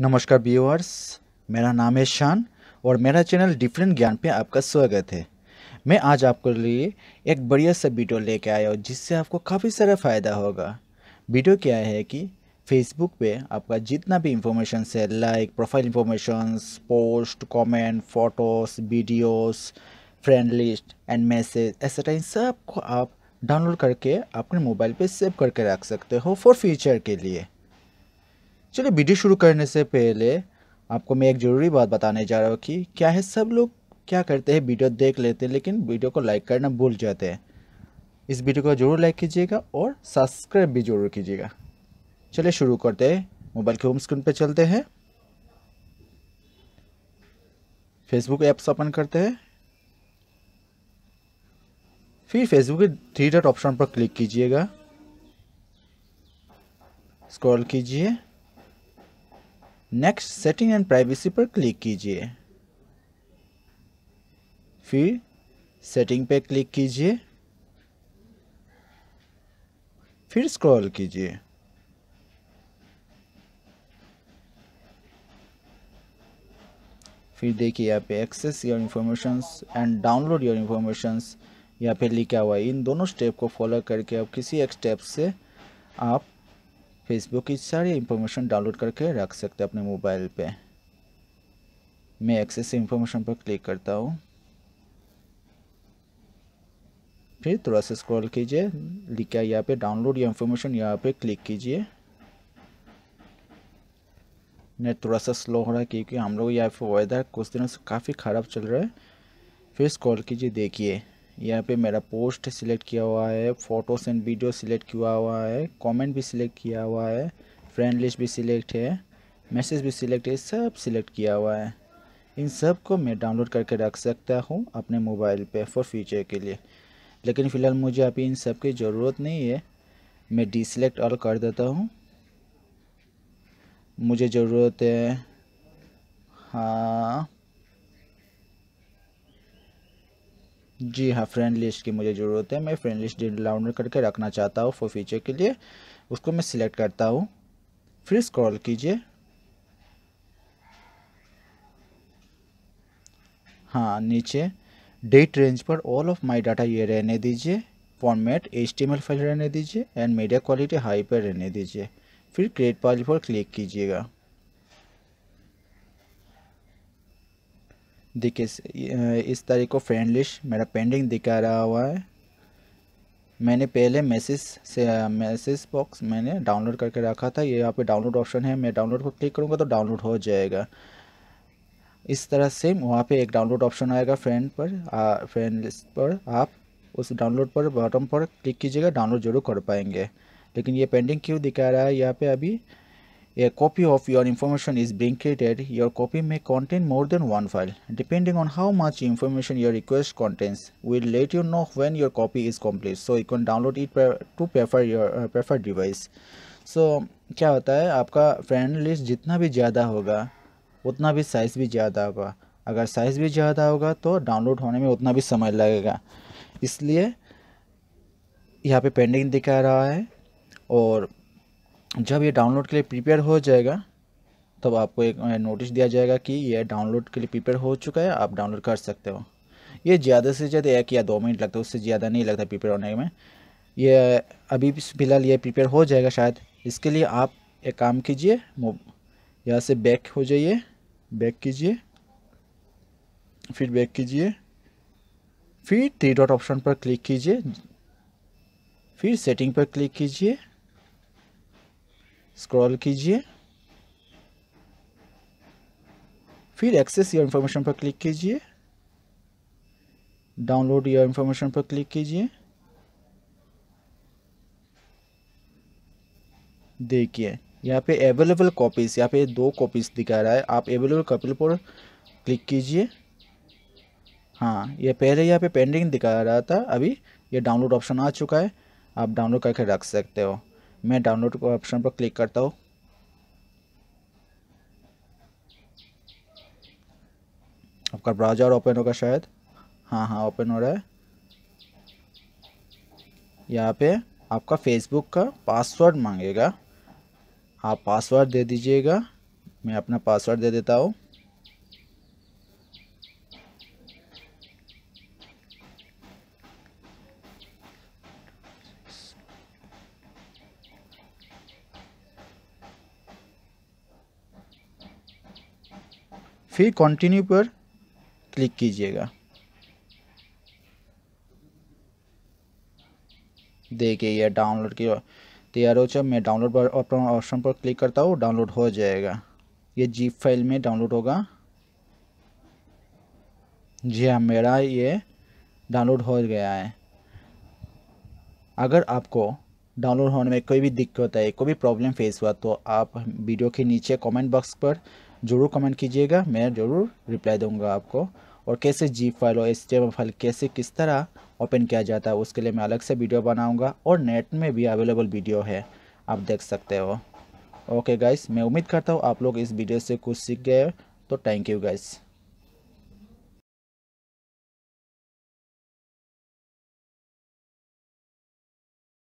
नमस्कार व्यूअर्स मेरा नाम है शान और मेरा चैनल डिफरेंट ज्ञान पे आपका स्वागत है मैं आज आपके लिए एक बढ़िया सा वीडियो लेके आया हूँ जिससे आपको काफ़ी सारा फ़ायदा होगा वीडियो क्या है कि फेसबुक पे आपका जितना भी इंफॉर्मेशन है like profile informations post comment photos videos friend list and message etcetera इन सब को आप डाउनलोड करके अपने मोबाइल पे सेव करके रख सकते हो फॉर फ्यूचर के लिए चलिए वीडियो शुरू करने से पहले आपको मैं एक ज़रूरी बात बताने जा रहा हूँ कि क्या है सब लोग क्या करते हैं वीडियो देख लेते हैं लेकिन वीडियो को लाइक करना भूल जाते हैं इस वीडियो को जरूर लाइक कीजिएगा और सब्सक्राइब भी जरूर कीजिएगा चलिए शुरू करते हैं मोबाइल के होम स्क्रीन पर चलते हैं फेसबुक ऐप्स ओपन करते हैं फिर फेसबुक के थ्री डॉट ऑप्शन पर क्लिक कीजिएगा स्क्रॉल कीजिए नेक्स्ट सेटिंग एंड प्राइवेसी पर क्लिक कीजिए फिर सेटिंग पे क्लिक कीजिए फिर स्क्रॉल कीजिए फिर देखिए यहाँ पे access your informations and download your informations यहाँ पे लिखा हुआ है इन दोनों स्टेप को फॉलो करके आप किसी एक स्टेप से आप फेसबुक की सारी इंफॉर्मेशन डाउनलोड करके रख सकते हैं अपने मोबाइल पे मैं एक्सेस इंफॉर्मेशन पर क्लिक करता हूँ फिर थोड़ा सा स्क्रॉल कीजिए लिखा यहाँ पे डाउनलोड या इंफॉर्मेशन यहाँ पे क्लिक कीजिए नेट थोड़ा सा स्लो हो रहा है क्योंकि हम लोग यहाँ पे वेदर कुछ दिनों से काफ़ी ख़राब चल रहा है फिर स्क्रॉल कीजिए देखिए यहाँ पे मेरा पोस्ट सिलेक्ट किया हुआ है फ़ोटोस एंड वीडियो सिलेक्ट किया हुआ है कमेंट भी सिलेक्ट किया हुआ है फ्रेंड लिस्ट भी सिलेक्ट है मैसेज भी सिलेक्ट है सब सिलेक्ट किया हुआ है इन सब को मैं डाउनलोड करके रख सकता हूँ अपने मोबाइल पे फॉर फ्यूचर के लिए लेकिन फ़िलहाल मुझे अभी इन सब की ज़रूरत नहीं है मैं डिसलेक्ट और कर देता हूँ मुझे ज़रूरत है हाँ जी हाँ फ्रेंड लिस्ट की मुझे ज़रूरत है मैं फ्रेंड लिस्ट डाउनलोड करके रखना चाहता हूँ फॉर फ्यूचर के लिए उसको मैं सिलेक्ट करता हूँ फिर स्क्रॉल कीजिए हाँ नीचे डेट रेंज पर ऑल ऑफ माय डाटा ये रहने दीजिए फॉर्मेट एच फाइल रहने दीजिए एंड मीडिया क्वालिटी हाई पर रहने दीजिए फिर क्रिएट पॉलिफॉर पर क्लिक कीजिएगा देखिए इस तारीख को फ्रेंड लिस्ट मेरा पेंडिंग दिखा रहा हुआ है मैंने पहले मैसेज से मैसेज बॉक्स मैंने डाउनलोड करके रखा था ये यहाँ पे डाउनलोड ऑप्शन है मैं डाउनलोड को क्लिक करूँगा तो डाउनलोड हो जाएगा इस तरह से वहाँ पे एक डाउनलोड ऑप्शन आएगा फ्रेंड पर फ्रेंड लिस्ट पर आप उस डाउनलोड पर बॉटम पर क्लिक कीजिएगा डाउनलोड जरूर कर पाएंगे लेकिन ये पेंडिंग क्यों दिखा रहा है यहाँ पर अभी A copy of your information is being created. Your copy may contain more than one file. Depending on how much information your request contains, we'll let you know when your copy is complete. So you can download it to prefer your uh, preferred device. So क्या होता है आपका friend list जितना भी ज़्यादा होगा उतना भी साइज़ भी ज़्यादा होगा अगर साइज़ भी ज़्यादा होगा तो डाउनलोड होने में उतना भी समय लगेगा इसलिए यहाँ पे पेंडिंग दिखा रहा है और जब ये डाउनलोड के लिए प्रिपेयर हो जाएगा तब आपको एक नोटिस दिया जाएगा कि यह डाउनलोड के लिए प्रिपेयर हो चुका है आप डाउनलोड कर सकते हो ये ज़्यादा से ज़्यादा एक या दो मिनट लगता है उससे ज़्यादा नहीं लगता प्रिपेयर होने में ये अभी फ़िलहाल ये प्रिपेयर हो जाएगा शायद इसके लिए आप एक काम कीजिए यहाँ से बैक हो जाइए बैक कीजिए फिर बैक कीजिए फिर थ्री डॉट ऑप्शन पर क्लिक कीजिए फिर सेटिंग पर क्लिक कीजिए स्क्रॉल कीजिए फिर एक्सेस योर इन्फॉर्मेशन पर क्लिक कीजिए डाउनलोड योर इन्फॉर्मेशन पर क्लिक कीजिए देखिए यहाँ पे अवेलेबल कॉपीज़ यहाँ पे दो कॉपीज़ दिखा रहा है आप अवेलेबल कॉपी पर क्लिक कीजिए हाँ ये यह पहले यहाँ पे पेंडिंग दिखा रहा था अभी ये डाउनलोड ऑप्शन आ चुका है आप डाउनलोड करके रख सकते हो मैं डाउनलोड ऑप्शन पर क्लिक करता हूँ आपका ब्राउज़र ओपन होगा शायद हाँ हाँ ओपन हो रहा है यहाँ पे आपका फेसबुक का पासवर्ड मांगेगा आप पासवर्ड दे दीजिएगा मैं अपना पासवर्ड दे देता हूँ फिर कंटिन्यू पर क्लिक कीजिएगा देखिए यह डाउनलोड की तैयार हो चाहे मैं डाउनलोड पर ऑप्शन पर क्लिक करता हूँ डाउनलोड हो जाएगा ये जीप फाइल में डाउनलोड होगा जी हाँ मेरा ये डाउनलोड हो गया है अगर आपको डाउनलोड होने में कोई भी दिक्कत है कोई भी प्रॉब्लम फेस हुआ तो आप वीडियो के नीचे कमेंट बॉक्स पर ज़रूर कमेंट कीजिएगा मैं ज़रूर रिप्लाई दूंगा आपको और कैसे जीप फाइल और एस फाइल कैसे किस तरह ओपन किया जाता है उसके लिए मैं अलग से वीडियो बनाऊँगा और नेट में भी अवेलेबल वीडियो है आप देख सकते हो ओके गाइस मैं उम्मीद करता हूँ आप लोग इस वीडियो से कुछ सीख गए तो थैंक यू गाइस